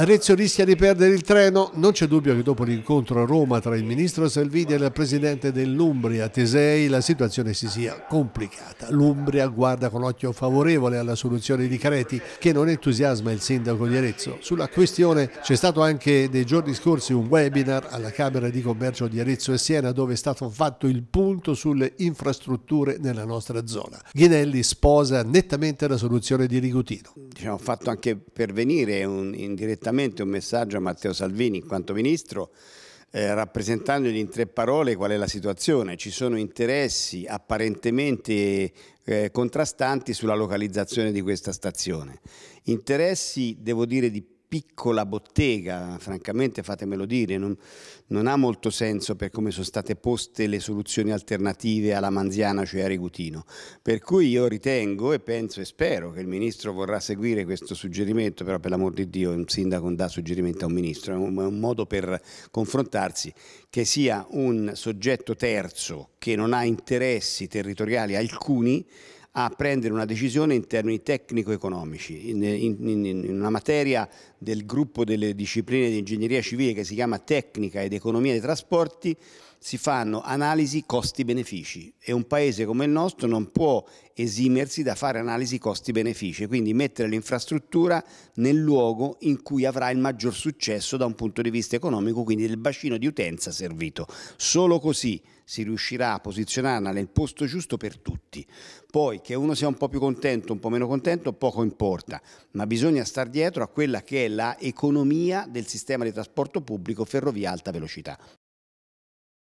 Arezzo rischia di perdere il treno? Non c'è dubbio che dopo l'incontro a Roma tra il ministro Salvini e il presidente dell'Umbria, Tesei, la situazione si sia complicata. L'Umbria guarda con occhio favorevole alla soluzione di Creti che non entusiasma il sindaco di Arezzo. Sulla questione c'è stato anche nei giorni scorsi un webinar alla Camera di Commercio di Arezzo e Siena dove è stato fatto il punto sulle infrastrutture nella nostra zona. Ghinelli sposa nettamente la soluzione di Rigutino. Diciamo, fatto anche pervenire un, in diretta direttamente un messaggio a Matteo Salvini in quanto ministro, eh, rappresentandogli in tre parole qual è la situazione. Ci sono interessi apparentemente eh, contrastanti sulla localizzazione di questa stazione. Interessi, devo dire, di piccola bottega, francamente fatemelo dire, non, non, ha molto senso per come sono state poste le soluzioni alternative alla Manziana, cioè a Regutino. Per cui io ritengo e penso e spero che il Ministro vorrà seguire questo suggerimento, però per l'amor di Dio un sindaco non dà suggerimento a un Ministro, è un, è un modo per confrontarsi, che sia un soggetto terzo che non ha interessi territoriali alcuni a prendere una decisione in termini tecnico-economici, in, in, in, una materia del gruppo delle discipline di ingegneria civile che si chiama tecnica ed economia dei trasporti, si fanno analisi costi-benefici e un paese come il nostro non può esimersi da fare analisi costi-benefici, quindi mettere l'infrastruttura nel luogo in cui avrà il maggior successo da un punto di vista economico, quindi del bacino di utenza servito. Solo così si riuscirà a posizionarla nel posto giusto per tutti. Poi che uno sia un po' più contento, un po' meno contento, poco importa, ma bisogna star dietro a quella che è la economia del sistema di trasporto pubblico ferrovia alta velocità.